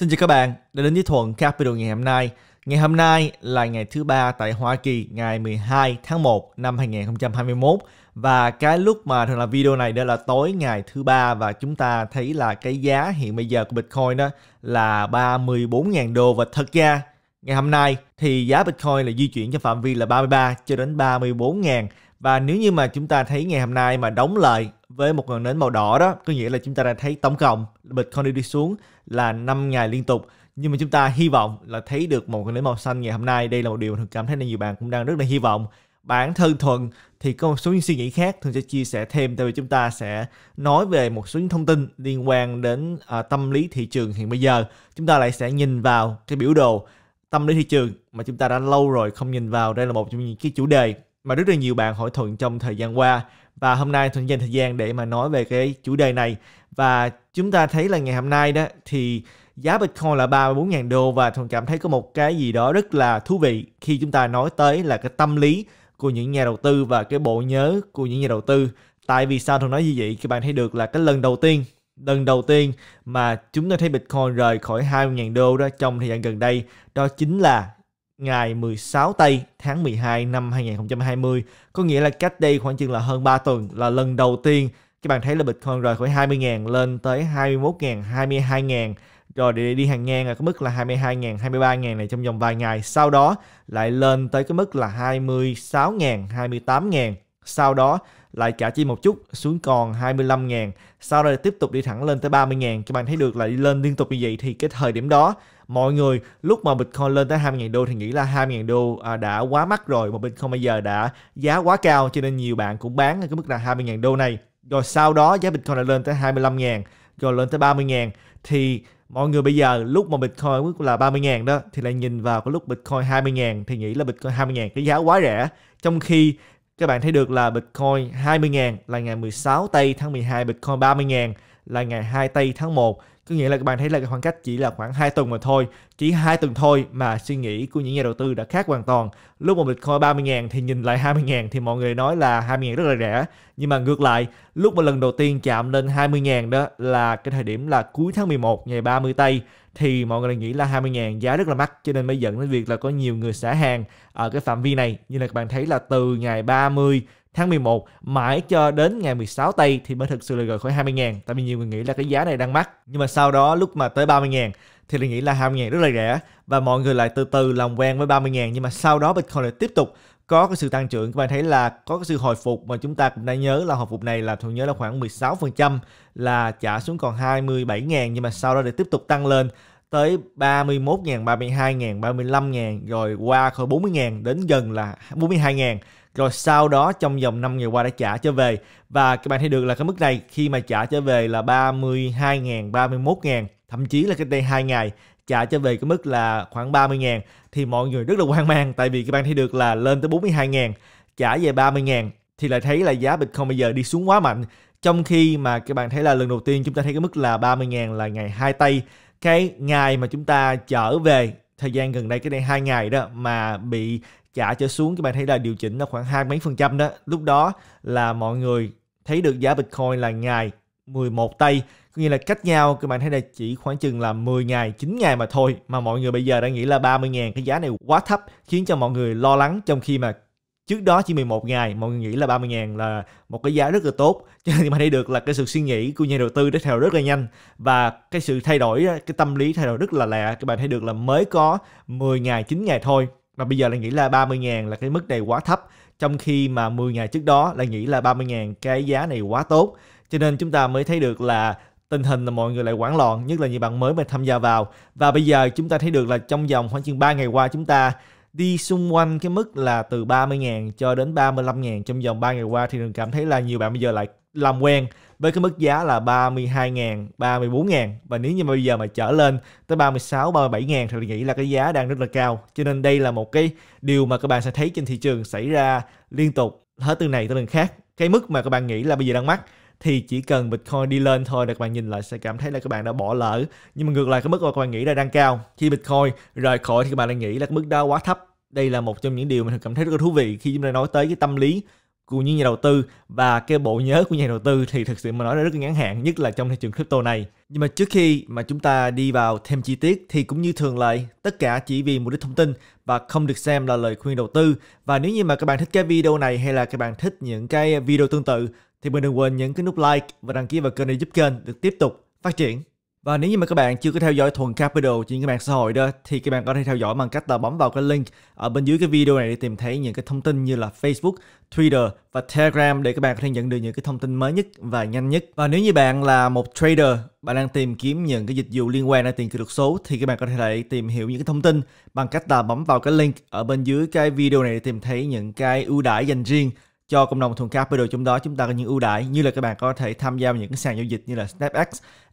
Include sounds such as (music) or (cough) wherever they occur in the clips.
Xin chào các bạn đã đến với Thuận Capital ngày hôm nay. Ngày hôm nay là ngày thứ ba tại Hoa Kỳ ngày 12 tháng 1 năm 2021 và cái lúc mà thường là video này đó là tối ngày thứ ba và chúng ta thấy là cái giá hiện bây giờ của Bitcoin đó là 34.000 đô và thật ra ngày hôm nay thì giá Bitcoin là di chuyển trong phạm vi là 33 cho đến 34.000 và nếu như mà chúng ta thấy ngày hôm nay mà đóng lại với một ngọn nến màu đỏ đó, có nghĩa là chúng ta đã thấy tổng cộng Bitcoin đi, đi xuống là 5 ngày liên tục. Nhưng mà chúng ta hy vọng là thấy được một ngọn nến màu xanh ngày hôm nay. Đây là một điều thường cảm thấy là nhiều bạn cũng đang rất là hy vọng. Bản thân Thuận thì có một số những suy nghĩ khác Thuận sẽ chia sẻ thêm tại vì chúng ta sẽ nói về một số những thông tin liên quan đến à, tâm lý thị trường hiện bây giờ. Chúng ta lại sẽ nhìn vào cái biểu đồ tâm lý thị trường mà chúng ta đã lâu rồi không nhìn vào. Đây là một trong những cái chủ đề mà rất là nhiều bạn hỏi Thuận trong thời gian qua và hôm nay Thuận dành thời gian để mà nói về cái chủ đề này và chúng ta thấy là ngày hôm nay đó thì giá Bitcoin là 34 000 đô và Thuận cảm thấy có một cái gì đó rất là thú vị khi chúng ta nói tới là cái tâm lý của những nhà đầu tư và cái bộ nhớ của những nhà đầu tư. Tại vì sao Thuận nói như vậy? Các bạn thấy được là cái lần đầu tiên lần đầu tiên mà chúng ta thấy Bitcoin rời khỏi 20.000 đô đó trong thời gian gần đây đó chính là ngày 16 Tây tháng 12 năm 2020, có nghĩa là cách đây khoảng chừng là hơn 3 tuần là lần đầu tiên các bạn thấy là Bitcoin rời khỏi 20.000 lên tới 21.000, 22.000 rồi để đi hàng ngang ở cái mức là 22.000, 23.000 này trong vòng vài ngày. Sau đó lại lên tới cái mức là 26.000, 28.000. Sau đó lại cả chi một chút xuống còn 25 000 sau đó tiếp tục đi thẳng lên tới 30 000 các bạn thấy được là đi lên liên tục như vậy thì cái thời điểm đó mọi người lúc mà Bitcoin lên tới 20.000 đô thì nghĩ là 20.000 đô à, đã quá mắc rồi mà Bitcoin bây giờ đã giá quá cao cho nên nhiều bạn cũng bán ở cái mức là 20.000 đô này rồi sau đó giá Bitcoin đã lên tới 25.000 rồi lên tới 30.000 thì mọi người bây giờ lúc mà Bitcoin mức là 30.000 đó thì lại nhìn vào cái lúc Bitcoin 20.000 thì nghĩ là Bitcoin 20.000 cái giá quá rẻ trong khi các bạn thấy được là Bitcoin 20.000 là ngày 16 tây tháng 12, Bitcoin 30.000 là ngày 2 tây tháng 1 có nghĩa là các bạn thấy là cái khoảng cách chỉ là khoảng 2 tuần mà thôi chỉ hai tuần thôi mà suy nghĩ của những nhà đầu tư đã khác hoàn toàn lúc một bitcoin 30 ngàn thì nhìn lại 20 ngàn thì mọi người nói là 20 ngàn rất là rẻ nhưng mà ngược lại lúc mà lần đầu tiên chạm lên 20 ngàn đó là cái thời điểm là cuối tháng 11 ngày 30 Tây thì mọi người nghĩ là 20 ngàn giá rất là mắc cho nên mới dẫn đến việc là có nhiều người xả hàng ở cái phạm vi này như là các bạn thấy là từ ngày 30 tháng 11 mãi cho đến ngày 16 tây thì mới thực sự là rời khỏi 20 ngàn tại vì nhiều người nghĩ là cái giá này đang mắc nhưng mà sau đó lúc mà tới 30 ngàn thì lại nghĩ là 20 ngàn rất là rẻ và mọi người lại từ từ làm quen với 30 ngàn nhưng mà sau đó Bitcoin lại tiếp tục có cái sự tăng trưởng các bạn thấy là có cái sự hồi phục mà chúng ta cũng đã nhớ là hồi phục này là thường nhớ là khoảng 16% là trả xuống còn 27 ngàn nhưng mà sau đó lại tiếp tục tăng lên tới 31 ngàn 32.000, 35 ngàn rồi qua khỏi 40 ngàn đến gần là 42 ngàn rồi sau đó trong vòng 5 ngày qua đã trả trở về và các bạn thấy được là cái mức này khi mà trả trở về là 32.000, 31.000 thậm chí là cái đây 2 ngày trả trở về cái mức là khoảng 30.000 thì mọi người rất là hoang mang tại vì các bạn thấy được là lên tới 42.000 trả về 30.000 thì lại thấy là giá Bitcoin bây giờ đi xuống quá mạnh trong khi mà các bạn thấy là lần đầu tiên chúng ta thấy cái mức là 30.000 là ngày hai tây cái ngày mà chúng ta trở về thời gian gần đây cái đây hai ngày đó mà bị cả trở xuống các bạn thấy là điều chỉnh là khoảng hai mấy phần trăm đó lúc đó là mọi người thấy được giá Bitcoin là ngày 11 tây có nghĩa là cách nhau các bạn thấy là chỉ khoảng chừng là 10 ngày 9 ngày mà thôi mà mọi người bây giờ đã nghĩ là 30 ngàn cái giá này quá thấp khiến cho mọi người lo lắng trong khi mà trước đó chỉ 11 ngày mọi người nghĩ là 30 ngàn là một cái giá rất là tốt (laughs) cho nên mà thấy được là cái sự suy nghĩ của nhà đầu tư đã theo rất là nhanh và cái sự thay đổi cái tâm lý thay đổi rất là lạ các bạn thấy được là mới có 10 ngày 9 ngày thôi mà bây giờ là nghĩ là 30 ngàn là cái mức này quá thấp trong khi mà 10 ngày trước đó là nghĩ là 30 ngàn cái giá này quá tốt cho nên chúng ta mới thấy được là tình hình là mọi người lại hoảng loạn nhất là nhiều bạn mới mà tham gia vào và bây giờ chúng ta thấy được là trong vòng khoảng chừng 3 ngày qua chúng ta đi xung quanh cái mức là từ 30.000 cho đến 35.000 trong vòng 3 ngày qua thì mình cảm thấy là nhiều bạn bây giờ lại làm quen với cái mức giá là 32 ngàn, 34 ngàn và nếu như mà bây giờ mà trở lên tới 36, 37 ngàn thì mình nghĩ là cái giá đang rất là cao. Cho nên đây là một cái điều mà các bạn sẽ thấy trên thị trường xảy ra liên tục hết từ này tới lần khác. Cái mức mà các bạn nghĩ là bây giờ đang mắc thì chỉ cần Bitcoin đi lên thôi là các bạn nhìn lại sẽ cảm thấy là các bạn đã bỏ lỡ. Nhưng mà ngược lại cái mức mà các bạn nghĩ là đang cao. Khi Bitcoin rời khỏi thì các bạn lại nghĩ là cái mức đó quá thấp. Đây là một trong những điều mà mình cảm thấy rất là thú vị khi chúng ta nói tới cái tâm lý của những nhà đầu tư và cái bộ nhớ của nhà đầu tư thì thực sự mà nói là rất ngắn hạn nhất là trong thị trường crypto này. Nhưng mà trước khi mà chúng ta đi vào thêm chi tiết thì cũng như thường lệ, tất cả chỉ vì mục đích thông tin và không được xem là lời khuyên đầu tư. Và nếu như mà các bạn thích cái video này hay là các bạn thích những cái video tương tự thì mình đừng quên nhấn cái nút like và đăng ký vào kênh để giúp kênh được tiếp tục phát triển. Và nếu như mà các bạn chưa có theo dõi Thuần Capital trên các mạng xã hội đó thì các bạn có thể theo dõi bằng cách là bấm vào cái link ở bên dưới cái video này để tìm thấy những cái thông tin như là Facebook, Twitter và Telegram để các bạn có thể nhận được những cái thông tin mới nhất và nhanh nhất. Và nếu như bạn là một trader, bạn đang tìm kiếm những cái dịch vụ liên quan đến tiền kỹ thuật số thì các bạn có thể tìm hiểu những cái thông tin bằng cách là bấm vào cái link ở bên dưới cái video này để tìm thấy những cái ưu đãi dành riêng cho cộng đồng thuần capital trong đó chúng ta có những ưu đãi như là các bạn có thể tham gia vào những sàn giao dịch như là SnapX,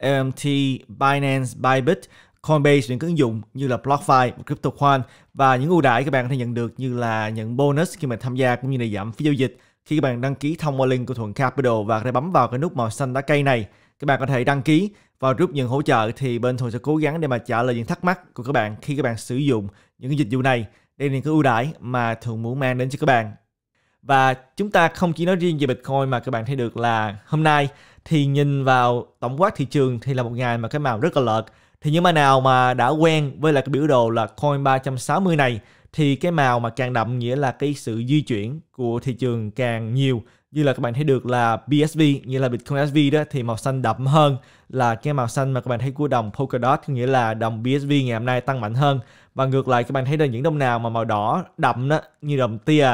LMT, Binance, Bybit, Coinbase những ứng dụng như là BlockFi, Cryptocoin và những ưu đãi các bạn có thể nhận được như là những bonus khi mà tham gia cũng như là giảm phí giao dịch khi các bạn đăng ký thông qua link của Thuận Capital và có thể bấm vào cái nút màu xanh lá cây này các bạn có thể đăng ký và rút nhận hỗ trợ thì bên Thuận sẽ cố gắng để mà trả lời những thắc mắc của các bạn khi các bạn sử dụng những dịch vụ này đây là những cái ưu đãi mà Thuận muốn mang đến cho các bạn và chúng ta không chỉ nói riêng về Bitcoin mà các bạn thấy được là hôm nay thì nhìn vào tổng quát thị trường thì là một ngày mà cái màu rất là lợt thì những bạn nào mà đã quen với lại cái biểu đồ là coin 360 này thì cái màu mà càng đậm nghĩa là cái sự di chuyển của thị trường càng nhiều như là các bạn thấy được là BSV như là Bitcoin SV đó thì màu xanh đậm hơn là cái màu xanh mà các bạn thấy của đồng Polkadot nghĩa là đồng BSV ngày hôm nay tăng mạnh hơn và ngược lại các bạn thấy là những đồng nào mà màu đỏ đậm đó như đồng TIA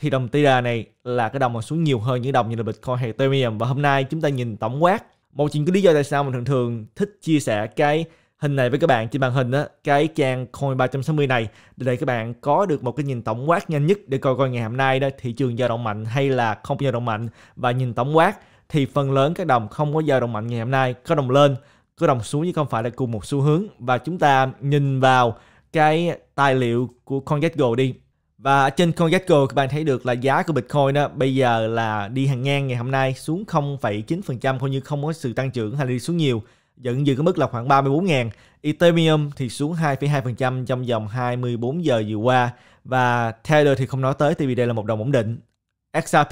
thì đồng TDA này là cái đồng mà xuống nhiều hơn những đồng như là Bitcoin hay Ethereum và hôm nay chúng ta nhìn tổng quát một chuyện cái lý do tại sao mình thường thường thích chia sẻ cái hình này với các bạn trên màn hình á cái trang coin 360 này để các bạn có được một cái nhìn tổng quát nhanh nhất để coi coi ngày hôm nay đó thị trường dao động mạnh hay là không dao động mạnh và nhìn tổng quát thì phần lớn các đồng không có dao động mạnh ngày hôm nay có đồng lên có đồng xuống chứ không phải là cùng một xu hướng và chúng ta nhìn vào cái tài liệu của CoinGecko đi và trên CoinGecko các bạn thấy được là giá của Bitcoin đó bây giờ là đi hàng ngang ngày hôm nay xuống 0,9% coi như không có sự tăng trưởng hay đi xuống nhiều. vẫn giữ cái mức là khoảng 34.000. Ethereum thì xuống 2,2% trong vòng 24 giờ vừa qua. Và Tether thì không nói tới tại vì đây là một đồng ổn định. XRP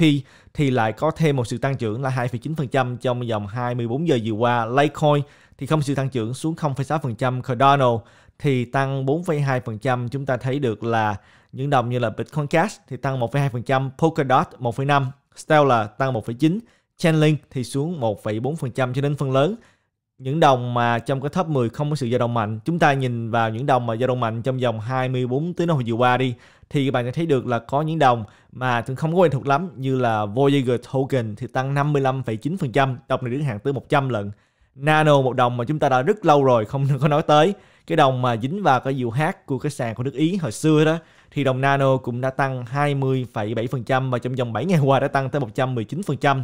thì lại có thêm một sự tăng trưởng là 2,9% trong vòng 24 giờ vừa qua. Litecoin thì không sự tăng trưởng xuống 0,6%. Cardano thì tăng 4,2%. Chúng ta thấy được là những đồng như là Bitcoin Cash thì tăng 1,2%, Polkadot 1,5%, Stellar tăng 1,9%, Chainlink thì xuống 1,4% cho đến phần lớn những đồng mà trong cái top 10 không có sự dao động mạnh chúng ta nhìn vào những đồng mà dao động mạnh trong vòng 24 tiếng đồng hồ vừa qua đi thì các bạn sẽ thấy được là có những đồng mà thường không có quen thuộc lắm như là Voyager Token thì tăng 55,9% đồng này đứng hàng tới 100 lần nano một đồng mà chúng ta đã rất lâu rồi không (laughs) có nói tới cái đồng mà dính vào cái dụ hát của cái sàn của nước Ý hồi xưa đó thì đồng nano cũng đã tăng 20,7% và trong vòng 7 ngày qua đã tăng tới 119%.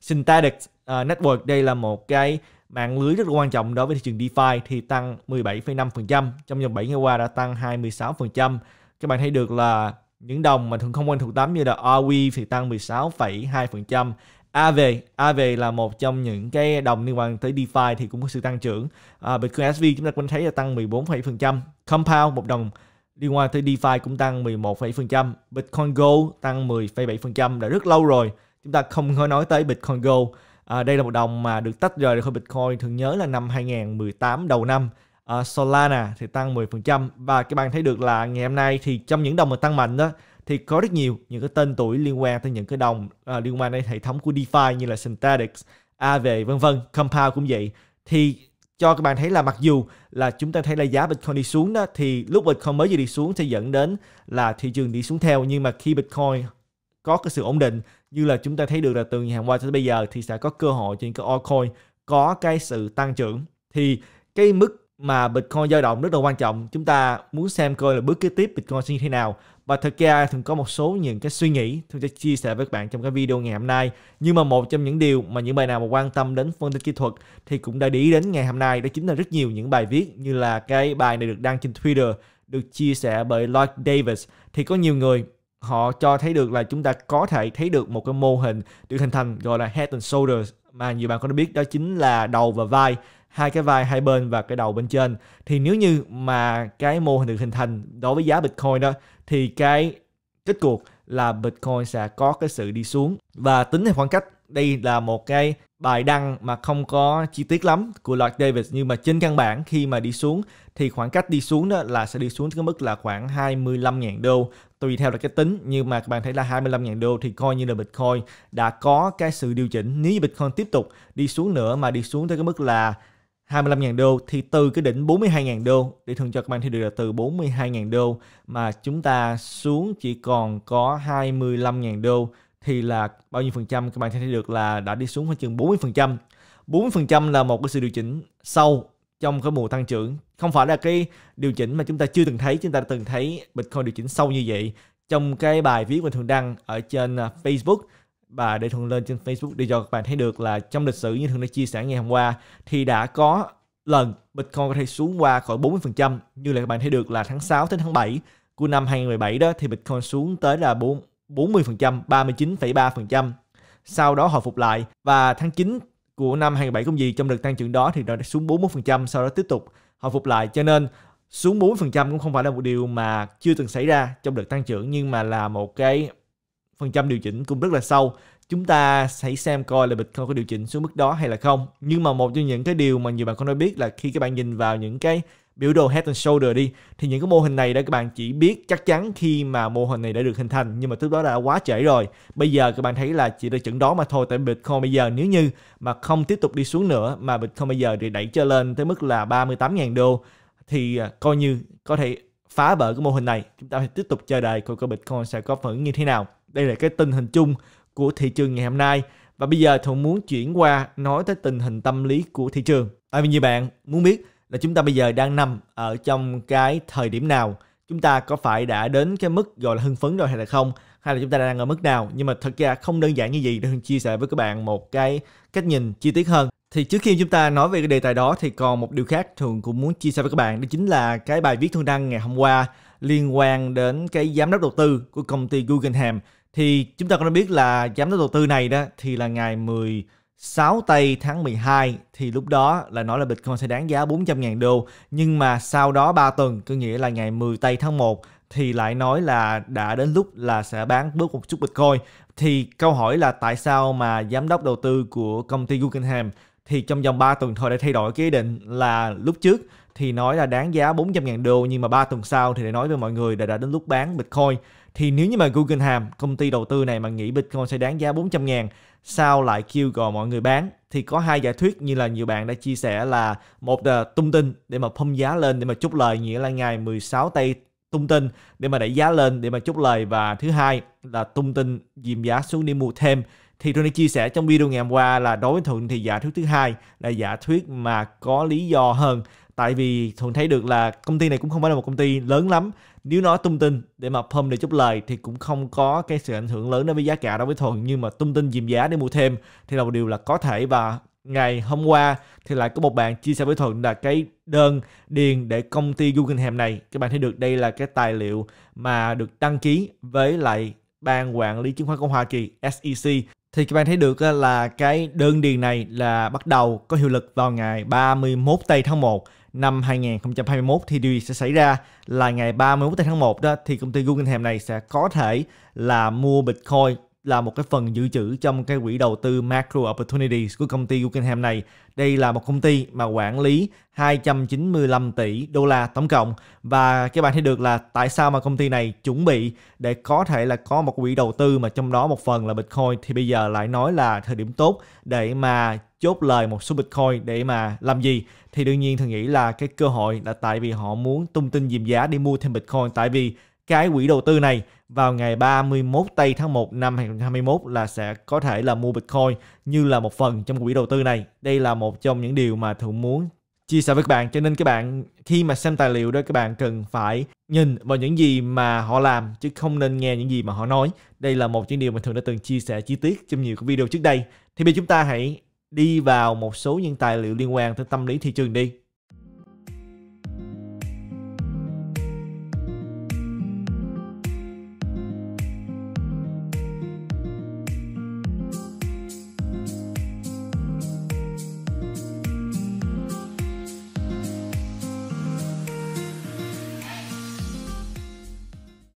Synthetic uh, Network đây là một cái mạng lưới rất quan trọng đối với thị trường DeFi thì tăng 17,5%, trong vòng 7 ngày qua đã tăng 26%. Các bạn thấy được là những đồng mà thường không quen thuộc lắm như là RW thì tăng 16,2%, AV AV là một trong những cái đồng liên quan tới DeFi thì cũng có sự tăng trưởng à, Bitcoin SV chúng ta cũng thấy là tăng 14,7% Compound một đồng liên quan tới DeFi cũng tăng 11,7% Bitcoin Gold tăng 10,7% đã rất lâu rồi chúng ta không có nói tới Bitcoin Gold à, đây là một đồng mà được tách rời khỏi Bitcoin thường nhớ là năm 2018 đầu năm à, Solana thì tăng 10% và các bạn thấy được là ngày hôm nay thì trong những đồng mà tăng mạnh đó thì có rất nhiều những cái tên tuổi liên quan tới những cái đồng à, liên quan đến hệ thống của DeFi như là Synthetix, Aave vân vân, Compound cũng vậy. Thì cho các bạn thấy là mặc dù là chúng ta thấy là giá Bitcoin đi xuống đó thì lúc Bitcoin mới vừa đi xuống sẽ dẫn đến là thị trường đi xuống theo nhưng mà khi Bitcoin có cái sự ổn định như là chúng ta thấy được là từ ngày hôm qua tới bây giờ thì sẽ có cơ hội trên cái altcoin có cái sự tăng trưởng thì cái mức mà Bitcoin dao động rất là quan trọng. Chúng ta muốn xem coi là bước kế tiếp Bitcoin sẽ như thế nào. Và thật ra thường có một số những cái suy nghĩ tôi sẽ chia sẻ với các bạn trong cái video ngày hôm nay. Nhưng mà một trong những điều mà những bài nào mà quan tâm đến phân tích kỹ thuật thì cũng đã để ý đến ngày hôm nay đó chính là rất nhiều những bài viết như là cái bài này được đăng trên Twitter được chia sẻ bởi Lloyd Davis thì có nhiều người họ cho thấy được là chúng ta có thể thấy được một cái mô hình được hình thành gọi là head and shoulders mà nhiều bạn có biết đó chính là đầu và vai hai cái vai hai bên và cái đầu bên trên thì nếu như mà cái mô hình được hình thành đối với giá Bitcoin đó thì cái kết cuộc là Bitcoin sẽ có cái sự đi xuống và tính theo khoảng cách đây là một cái bài đăng mà không có chi tiết lắm của Lloyd david nhưng mà trên căn bản khi mà đi xuống thì khoảng cách đi xuống đó là sẽ đi xuống cái mức là khoảng 25.000 đô tùy theo là cái tính nhưng mà các bạn thấy là 25.000 đô thì coi như là Bitcoin đã có cái sự điều chỉnh nếu như Bitcoin tiếp tục đi xuống nữa mà đi xuống tới cái mức là 25.000 đô thì từ cái đỉnh 42.000 đô để thường cho các bạn thì được là từ 42.000 đô mà chúng ta xuống chỉ còn có 25.000 đô thì là bao nhiêu phần trăm các bạn thấy được là đã đi xuống khoảng chừng 40 phần trăm 40 phần trăm là một cái sự điều chỉnh sâu trong cái mùa tăng trưởng không phải là cái điều chỉnh mà chúng ta chưa từng thấy chúng ta đã từng thấy Bitcoin điều chỉnh sâu như vậy trong cái bài viết mình thường đăng ở trên à, Facebook và để thường lên trên Facebook để cho các bạn thấy được là trong lịch sử như thường đã chia sẻ ngày hôm qua thì đã có lần Bitcoin có thể xuống qua khỏi 40% như là các bạn thấy được là tháng 6 đến tháng 7 của năm 2017 đó thì Bitcoin xuống tới là 40%, 39,3%. Sau đó hồi phục lại và tháng 9 của năm 2017 cũng gì trong đợt tăng trưởng đó thì nó đã xuống 41%, sau đó tiếp tục hồi phục lại cho nên xuống 40% cũng không phải là một điều mà chưa từng xảy ra trong đợt tăng trưởng nhưng mà là một cái phần trăm điều chỉnh cũng rất là sâu chúng ta hãy xem coi là Bitcoin có điều chỉnh xuống mức đó hay là không. Nhưng mà một trong những cái điều mà nhiều bạn con nói biết là khi các bạn nhìn vào những cái biểu đồ head and shoulder đi thì những cái mô hình này đã các bạn chỉ biết chắc chắn khi mà mô hình này đã được hình thành nhưng mà trước đó đã quá trễ rồi bây giờ các bạn thấy là chỉ là chẩn đó mà thôi tại bitcoin bây giờ nếu như mà không tiếp tục đi xuống nữa mà bitcoin bây giờ thì đẩy trở lên tới mức là 38.000 đô thì à, coi như có thể phá vỡ cái mô hình này chúng ta sẽ tiếp tục chờ đợi coi coi bitcoin sẽ có phản ứng như thế nào đây là cái tình hình chung của thị trường ngày hôm nay. Và bây giờ Thuận muốn chuyển qua nói tới tình hình tâm lý của thị trường. Tại vì như bạn muốn biết là chúng ta bây giờ đang nằm ở trong cái thời điểm nào chúng ta có phải đã đến cái mức gọi là hưng phấn rồi hay là không hay là chúng ta đang ở mức nào nhưng mà thật ra không đơn giản như gì để chia sẻ với các bạn một cái cách nhìn chi tiết hơn thì trước khi chúng ta nói về cái đề tài đó thì còn một điều khác thường cũng muốn chia sẻ với các bạn đó chính là cái bài viết thương đăng ngày hôm qua liên quan đến cái giám đốc đầu tư của công ty Google Ham thì chúng ta cũng đã biết là giám đốc đầu tư này đó thì là ngày 16 tây tháng 12 thì lúc đó là nói là Bitcoin sẽ đáng giá 400.000 đô nhưng mà sau đó 3 tuần có nghĩa là ngày 10 tây tháng 1 thì lại nói là đã đến lúc là sẽ bán bước một chút Bitcoin thì câu hỏi là tại sao mà giám đốc đầu tư của công ty Guggenheim thì trong vòng 3 tuần thôi đã thay đổi cái ý định là lúc trước thì nói là đáng giá 400.000 đô nhưng mà 3 tuần sau thì lại nói với mọi người là đã đến lúc bán Bitcoin. Thì nếu như mà Guggenheim, công ty đầu tư này mà nghĩ Bitcoin sẽ đáng giá 400.000 sao lại kêu gọi mọi người bán thì có hai giả thuyết như là nhiều bạn đã chia sẻ là một là tung tin để mà pump giá lên để mà chốt lời nghĩa là ngày 16 tây tung tin để mà đẩy giá lên để mà chốt lời và thứ hai là tung tin dìm giá xuống đi mua thêm thì tôi đã chia sẻ trong video ngày hôm qua là đối với thuận thì giả thuyết thứ hai là giả thuyết mà có lý do hơn tại vì thuận thấy được là công ty này cũng không phải là một công ty lớn lắm nếu nó tung tin để mà pump để chốt lời thì cũng không có cái sự ảnh hưởng lớn đối với giá cả đối với thuận nhưng mà tung tin dìm giá để mua thêm thì là một điều là có thể và ngày hôm qua thì lại có một bạn chia sẻ với thuận là cái đơn điền để công ty Guggenheim này các bạn thấy được đây là cái tài liệu mà được đăng ký với lại ban quản lý chứng khoán công Hoa Kỳ SEC thì các bạn thấy được là cái đơn điền này là bắt đầu có hiệu lực vào ngày 31 tây tháng 1 năm 2021 thì điều gì sẽ xảy ra là ngày 31 tây tháng 1 đó thì công ty Guggenheim này sẽ có thể là mua Bitcoin là một cái phần dự trữ trong cái quỹ đầu tư Macro Opportunities của công ty Guggenheim này. Đây là một công ty mà quản lý 295 tỷ đô la tổng cộng và các bạn thấy được là tại sao mà công ty này chuẩn bị để có thể là có một quỹ đầu tư mà trong đó một phần là Bitcoin thì bây giờ lại nói là thời điểm tốt để mà chốt lời một số Bitcoin để mà làm gì thì đương nhiên thường nghĩ là cái cơ hội là tại vì họ muốn tung tin dìm giá đi mua thêm Bitcoin tại vì cái quỹ đầu tư này vào ngày 31 tây tháng 1 năm 2021 là sẽ có thể là mua Bitcoin như là một phần trong quỹ đầu tư này. Đây là một trong những điều mà thường muốn chia sẻ với các bạn cho nên các bạn khi mà xem tài liệu đó các bạn cần phải nhìn vào những gì mà họ làm chứ không nên nghe những gì mà họ nói đây là một những điều mà thường đã từng chia sẻ chi tiết trong nhiều cái video trước đây thì bây giờ chúng ta hãy đi vào một số những tài liệu liên quan tới tâm lý thị trường đi